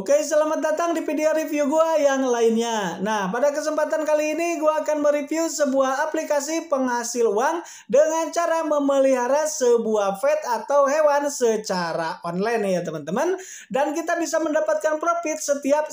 Oke, selamat datang di video review gua yang lainnya. Nah, pada kesempatan kali ini gua akan mereview sebuah aplikasi penghasil uang dengan cara memelihara sebuah pet atau hewan secara online ya, teman-teman. Dan kita bisa mendapatkan profit setiap 1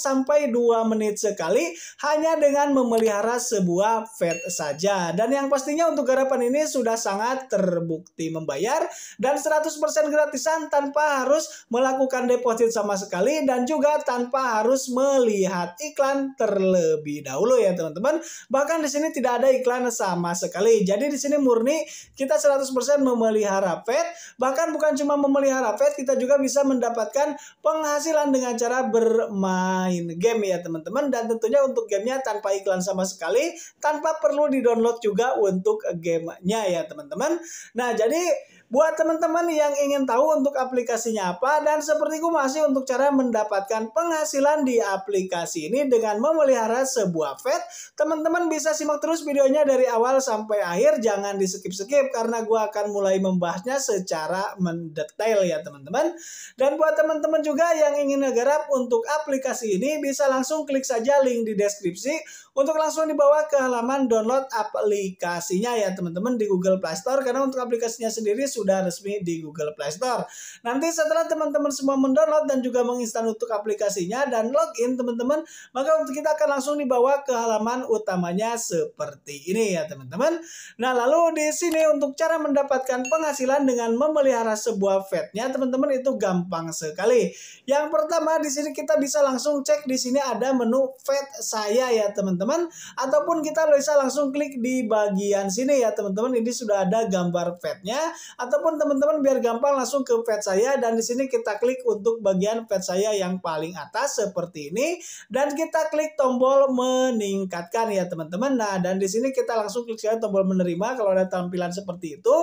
sampai 2 menit sekali hanya dengan memelihara sebuah pet saja. Dan yang pastinya untuk garapan ini sudah sangat terbukti membayar dan 100% gratisan tanpa harus melakukan deposit sama sekali dan juga tanpa harus melihat iklan terlebih dahulu ya teman-teman. Bahkan di sini tidak ada iklan sama sekali. Jadi di sini murni kita 100% memelihara pet. Bahkan bukan cuma memelihara pet, kita juga bisa mendapatkan penghasilan dengan cara bermain game ya teman-teman. Dan tentunya untuk gamenya tanpa iklan sama sekali, tanpa perlu di-download juga untuk gamenya ya teman-teman. Nah jadi Buat teman-teman yang ingin tahu untuk aplikasinya apa dan sepertiku masih untuk cara mendapatkan penghasilan di aplikasi ini dengan memelihara sebuah vet, teman-teman bisa simak terus videonya dari awal sampai akhir, jangan di skip-skip karena gue akan mulai membahasnya secara mendetail ya teman-teman. Dan buat teman-teman juga yang ingin ngegarap untuk aplikasi ini bisa langsung klik saja link di deskripsi untuk langsung dibawa ke halaman download aplikasinya ya teman-teman di Google Play Store karena untuk aplikasinya sendiri sudah sudah resmi di Google Play Store. Nanti setelah teman-teman semua mendownload dan juga menginstal untuk aplikasinya dan login teman-teman, maka untuk kita akan langsung dibawa ke halaman utamanya seperti ini ya teman-teman. Nah, lalu di sini untuk cara mendapatkan penghasilan dengan memelihara sebuah vetnya teman-teman itu gampang sekali. Yang pertama di sini kita bisa langsung cek di sini ada menu vet saya ya teman-teman ataupun kita bisa langsung klik di bagian sini ya teman-teman ini sudah ada gambar vetnya atau ataupun teman-teman biar gampang langsung ke pet saya dan di sini kita klik untuk bagian pet saya yang paling atas seperti ini dan kita klik tombol meningkatkan ya teman-teman. Nah, dan di sini kita langsung klik saja tombol menerima kalau ada tampilan seperti itu.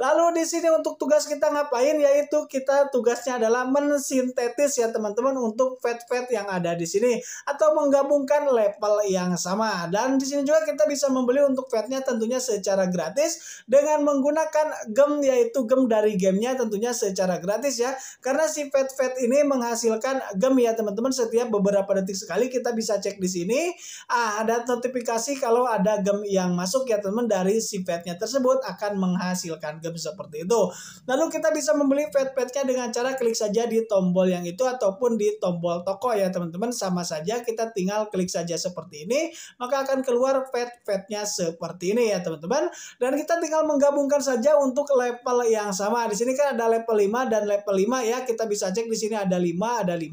Lalu di sini untuk tugas kita ngapain yaitu kita tugasnya adalah mensintetis ya teman-teman untuk pet-pet yang ada di sini atau menggabungkan level yang sama. Dan di sini juga kita bisa membeli untuk petnya tentunya secara gratis dengan menggunakan gem ya yaitu gem dari gamenya tentunya secara gratis ya. Karena si Fat Fat ini menghasilkan gem ya teman-teman setiap beberapa detik sekali kita bisa cek di sini. Ah, ada notifikasi kalau ada gem yang masuk ya teman-teman dari si Fatnya tersebut akan menghasilkan gem seperti itu. Lalu kita bisa membeli Fat Fatnya dengan cara klik saja di tombol yang itu ataupun di tombol toko ya teman-teman sama saja kita tinggal klik saja seperti ini maka akan keluar Fat Fatnya seperti ini ya teman-teman dan kita tinggal menggabungkan saja untuk level level yang sama. Di sini kan ada level 5 dan level 5 ya. Kita bisa cek di sini ada 5, ada 5.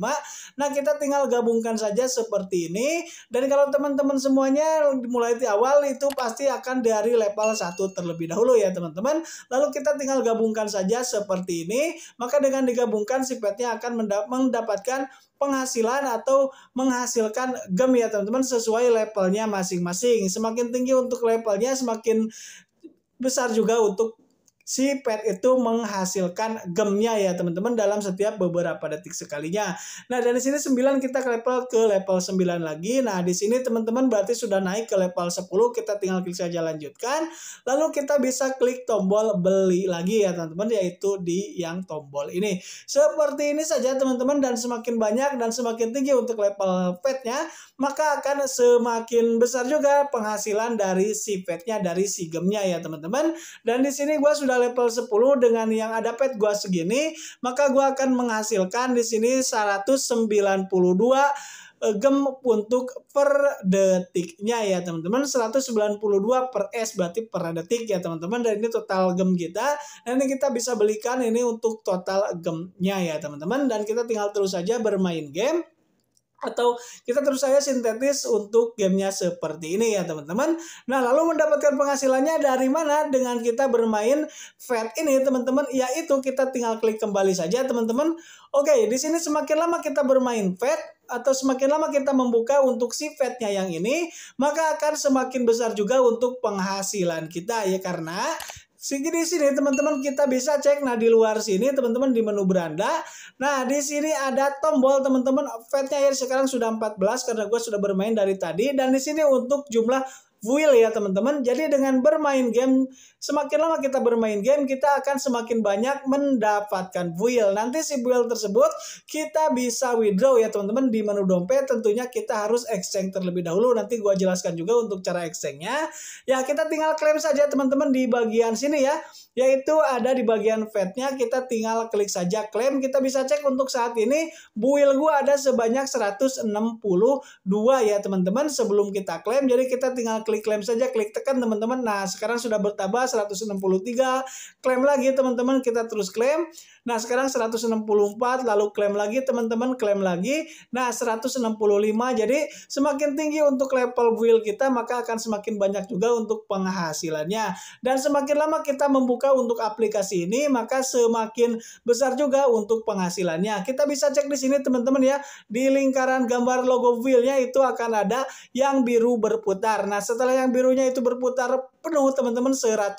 Nah, kita tinggal gabungkan saja seperti ini. Dan kalau teman-teman semuanya mulai di awal itu pasti akan dari level 1 terlebih dahulu ya, teman-teman. Lalu kita tinggal gabungkan saja seperti ini. Maka dengan digabungkan sifatnya akan mendapatkan penghasilan atau menghasilkan gem ya teman-teman sesuai levelnya masing-masing. Semakin tinggi untuk levelnya semakin besar juga untuk si pet itu menghasilkan gemnya ya teman-teman dalam setiap beberapa detik sekalinya. Nah dari sini 9 kita ke level ke level 9 lagi. Nah di sini teman-teman berarti sudah naik ke level 10 kita tinggal klik saja lanjutkan. Lalu kita bisa klik tombol beli lagi ya teman-teman yaitu di yang tombol ini. Seperti ini saja teman-teman dan semakin banyak dan semakin tinggi untuk level petnya maka akan semakin besar juga penghasilan dari si petnya dari si gemnya ya teman-teman. Dan di sini gue sudah level 10 dengan yang ada pet gua segini, maka gua akan menghasilkan di sini 192 eh, gem untuk per detiknya ya teman-teman 192 per S berarti per detik ya teman-teman dan ini total gem kita dan ini kita bisa belikan ini untuk total gemnya ya teman-teman dan kita tinggal terus saja bermain game atau kita terus saya sintetis untuk gamenya seperti ini ya teman-teman. Nah lalu mendapatkan penghasilannya dari mana? Dengan kita bermain fat ini teman-teman, yaitu kita tinggal klik kembali saja teman-teman. Oke, di sini semakin lama kita bermain fat, atau semakin lama kita membuka untuk si fatnya yang ini, maka akan semakin besar juga untuk penghasilan kita ya karena Segini sini teman-teman kita bisa cek nah di luar sini teman-teman di menu beranda. Nah di sini ada tombol teman-teman fatnya ya sekarang sudah 14 karena gue sudah bermain dari tadi dan di sini untuk jumlah will ya teman-teman. Jadi dengan bermain game, semakin lama kita bermain game, kita akan semakin banyak mendapatkan will. Nanti si will tersebut kita bisa withdraw ya teman-teman di menu dompet. Tentunya kita harus exchange terlebih dahulu. Nanti gua jelaskan juga untuk cara exchange-nya. Ya kita tinggal klaim saja teman-teman di bagian sini ya. Yaitu ada di bagian Fed-nya kita tinggal klik saja klaim. Kita bisa cek untuk saat ini buil gua ada sebanyak 162 ya teman-teman sebelum kita klaim. Jadi kita tinggal klik klaim saja, klik tekan teman-teman. Nah, sekarang sudah bertambah 163. Klaim lagi teman-teman, kita terus klaim. Nah, sekarang 164 lalu klaim lagi teman-teman klaim lagi. Nah, 165. Jadi semakin tinggi untuk level wheel kita maka akan semakin banyak juga untuk penghasilannya. Dan semakin lama kita membuka untuk aplikasi ini maka semakin besar juga untuk penghasilannya. Kita bisa cek di sini teman-teman ya. Di lingkaran gambar logo wheelnya itu akan ada yang biru berputar. Nah, setelah yang birunya itu berputar penuh teman-teman 100%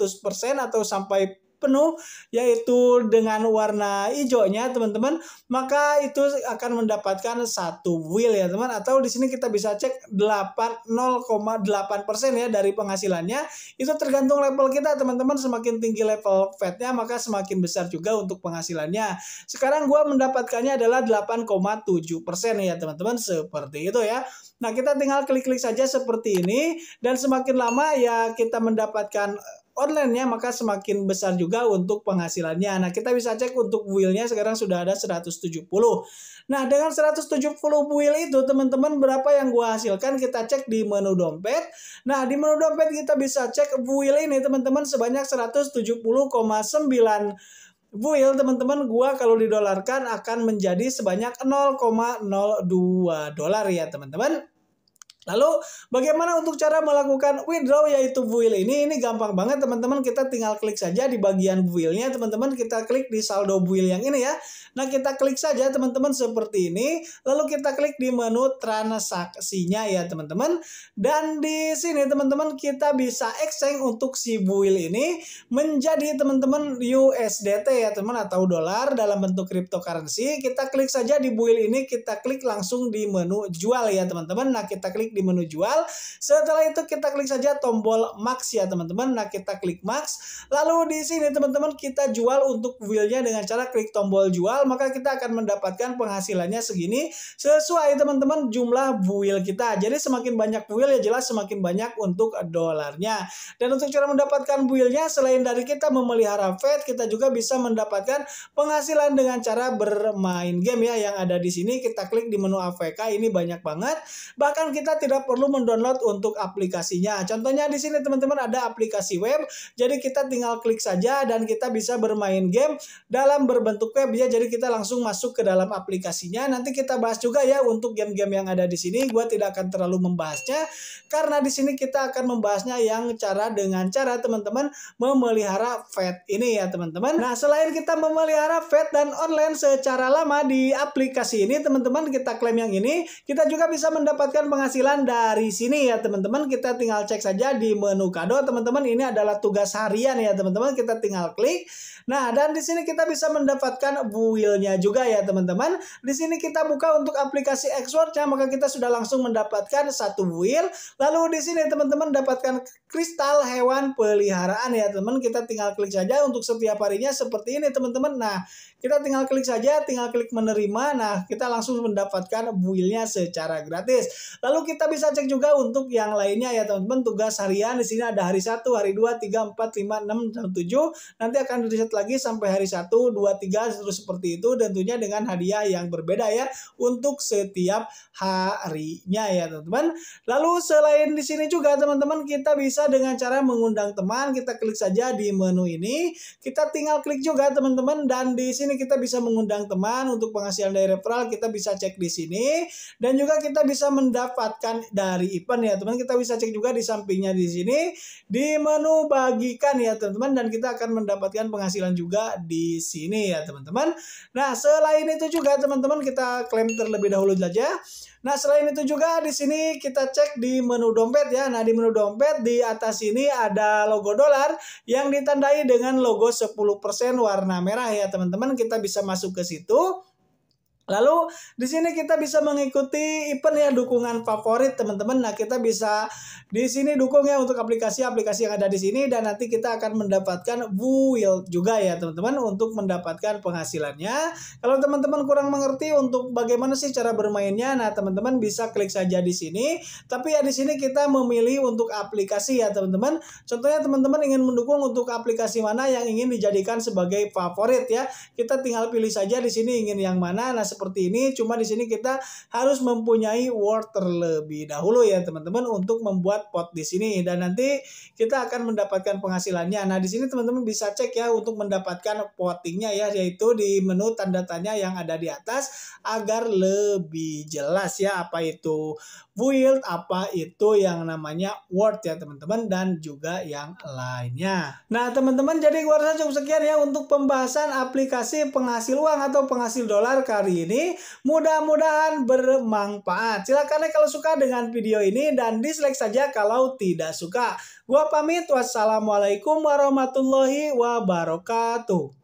atau sampai penuh yaitu dengan warna hijaunya teman-teman maka itu akan mendapatkan satu wheel ya teman atau di sini kita bisa cek 80,8% persen ya dari penghasilannya itu tergantung level kita teman-teman semakin tinggi level fatnya maka semakin besar juga untuk penghasilannya sekarang gua mendapatkannya adalah 8,7 persen ya teman-teman seperti itu ya nah kita tinggal klik-klik saja seperti ini dan semakin lama ya kita mendapatkan online nya maka semakin besar juga untuk penghasilannya. Nah, kita bisa cek untuk build-nya sekarang sudah ada 170. Nah, dengan 170 buil itu teman-teman berapa yang gua hasilkan kita cek di menu dompet. Nah, di menu dompet kita bisa cek buil ini teman-teman sebanyak 170,9 Buil teman-teman gua kalau didolarkan akan menjadi sebanyak 0,02 dolar ya teman-teman. Lalu bagaimana untuk cara melakukan withdraw yaitu buil ini? Ini gampang banget teman-teman kita tinggal klik saja di bagian builnya teman-teman kita klik di saldo build yang ini ya. Nah kita klik saja teman-teman seperti ini. Lalu kita klik di menu transaksinya ya teman-teman. Dan di sini teman-teman kita bisa exchange untuk si build ini menjadi teman-teman USDT ya teman atau dolar dalam bentuk cryptocurrency. Kita klik saja di build ini kita klik langsung di menu jual ya teman-teman. Nah kita klik klik di menu jual. Setelah itu kita klik saja tombol max ya teman-teman. Nah kita klik max. Lalu di sini teman-teman kita jual untuk wheelnya dengan cara klik tombol jual. Maka kita akan mendapatkan penghasilannya segini sesuai teman-teman jumlah wheel kita. Jadi semakin banyak wheel ya jelas semakin banyak untuk dolarnya. Dan untuk cara mendapatkan wheelnya selain dari kita memelihara Fed kita juga bisa mendapatkan penghasilan dengan cara bermain game ya yang ada di sini kita klik di menu AVK ini banyak banget bahkan kita tidak perlu mendownload untuk aplikasinya. Contohnya di sini teman-teman ada aplikasi web. Jadi kita tinggal klik saja dan kita bisa bermain game dalam berbentuk web ya. Jadi kita langsung masuk ke dalam aplikasinya. Nanti kita bahas juga ya untuk game-game yang ada di sini. Gua tidak akan terlalu membahasnya karena di sini kita akan membahasnya yang cara dengan cara teman-teman memelihara fed ini ya teman-teman. Nah, selain kita memelihara fed dan online secara lama di aplikasi ini teman-teman kita klaim yang ini, kita juga bisa mendapatkan penghasilan dari sini ya teman-teman kita tinggal cek saja di menu kado teman-teman ini adalah tugas harian ya teman-teman kita tinggal klik. Nah dan di sini kita bisa mendapatkan builnya juga ya teman-teman. Di sini kita buka untuk aplikasi Xwordnya maka kita sudah langsung mendapatkan satu buil. Lalu di sini teman-teman dapatkan kristal hewan peliharaan ya teman-teman kita tinggal klik saja untuk setiap harinya seperti ini teman-teman. Nah kita tinggal klik saja tinggal klik menerima. Nah kita langsung mendapatkan builnya secara gratis. Lalu kita kita bisa cek juga untuk yang lainnya ya teman-teman tugas harian di sini ada hari 1, hari 2, 3, 4, 5, 6, 7. Nanti akan reset lagi sampai hari 1, 2, 3 terus seperti itu tentunya dengan hadiah yang berbeda ya untuk setiap harinya ya teman-teman. Lalu selain di sini juga teman-teman kita bisa dengan cara mengundang teman, kita klik saja di menu ini, kita tinggal klik juga teman-teman dan di sini kita bisa mengundang teman untuk penghasilan dari referral kita bisa cek di sini dan juga kita bisa mendapatkan bagikan dari event ya teman kita bisa cek juga di sampingnya di sini di menu bagikan ya teman-teman dan kita akan mendapatkan penghasilan juga di sini ya teman-teman nah selain itu juga teman-teman kita klaim terlebih dahulu saja nah selain itu juga di sini kita cek di menu dompet ya nah di menu dompet di atas ini ada logo dolar yang ditandai dengan logo 10% warna merah ya teman-teman kita bisa masuk ke situ Lalu di sini kita bisa mengikuti event ya dukungan favorit teman-teman. Nah, kita bisa di sini dukung ya untuk aplikasi-aplikasi yang ada di sini dan nanti kita akan mendapatkan build juga ya teman-teman untuk mendapatkan penghasilannya. Kalau teman-teman kurang mengerti untuk bagaimana sih cara bermainnya, nah teman-teman bisa klik saja di sini. Tapi ya di sini kita memilih untuk aplikasi ya teman-teman. Contohnya teman-teman ingin mendukung untuk aplikasi mana yang ingin dijadikan sebagai favorit ya. Kita tinggal pilih saja di sini ingin yang mana. Nah, seperti ini, cuma di sini kita harus mempunyai word terlebih dahulu ya teman-teman untuk membuat pot di sini dan nanti kita akan mendapatkan penghasilannya. Nah, di sini teman-teman bisa cek ya untuk mendapatkan pottingnya ya yaitu di menu tanda tanya yang ada di atas agar lebih jelas ya apa itu build, apa itu yang namanya Word ya teman-teman dan juga yang lainnya. Nah teman-teman jadi gue rasa cukup sekian ya untuk pembahasan aplikasi penghasil uang atau penghasil dolar kali ini. Mudah-mudahan bermanfaat. Silahkan kalau suka dengan video ini dan dislike saja kalau tidak suka. Gua pamit wassalamualaikum warahmatullahi wabarakatuh.